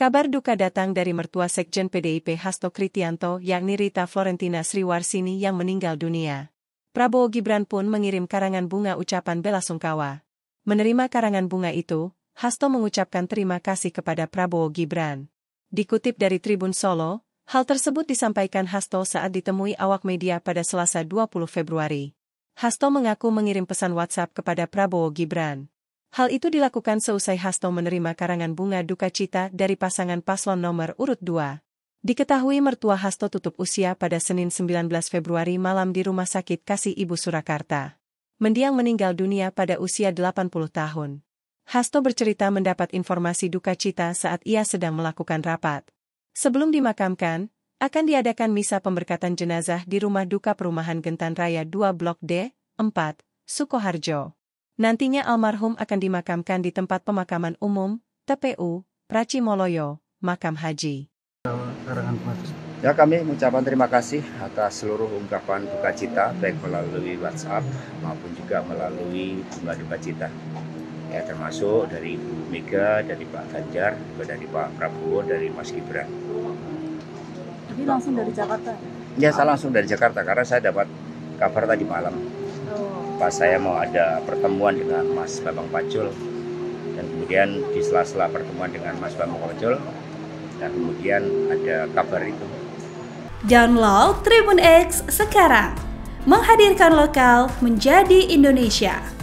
Kabar duka datang dari mertua Sekjen PDIP Hasto Kristianto, yakni Rita Florentina Sriwarsini yang meninggal dunia. Prabowo Gibran pun mengirim karangan bunga ucapan bela sungkawa. Menerima karangan bunga itu, Hasto mengucapkan terima kasih kepada Prabowo Gibran. Dikutip dari Tribun Solo, hal tersebut disampaikan Hasto saat ditemui awak media pada Selasa 20 Februari. Hasto mengaku mengirim pesan WhatsApp kepada Prabowo Gibran. Hal itu dilakukan seusai Hasto menerima karangan bunga duka cita dari pasangan paslon nomor urut 2. Diketahui mertua Hasto tutup usia pada Senin 19 Februari malam di Rumah Sakit Kasih Ibu Surakarta. Mendiang meninggal dunia pada usia 80 tahun. Hasto bercerita mendapat informasi duka cita saat ia sedang melakukan rapat. Sebelum dimakamkan, akan diadakan misa pemberkatan jenazah di rumah duka perumahan Gentan Raya 2 Blok D, 4, Sukoharjo. Nantinya almarhum akan dimakamkan di tempat pemakaman umum, TPU, Pracimoloyo, Makam Haji. Ya kami mengucapkan terima kasih atas seluruh ungkapan duka cita baik melalui WhatsApp maupun juga melalui bunga duka cita. Ya termasuk dari Ibu Mega, dari Pak Ganjar, juga dari Pak Prabowo, dari Mas Gibran. Jadi langsung dari Jakarta? Ya saya langsung dari Jakarta karena saya dapat kabar tadi malam. Oh apa saya mau ada pertemuan dengan Mas Bambang Pacul dan kemudian di sela-sela pertemuan dengan Mas Bambang Pacul dan kemudian ada kabar itu. Download Tribun X sekarang menghadirkan lokal menjadi Indonesia.